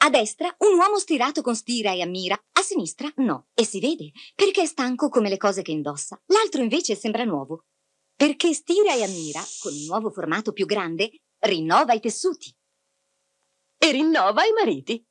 A destra un uomo stirato con stira e ammira, a sinistra no, e si vede, perché è stanco come le cose che indossa. L'altro invece sembra nuovo, perché stira e ammira, con un nuovo formato più grande, rinnova i tessuti. E rinnova i mariti.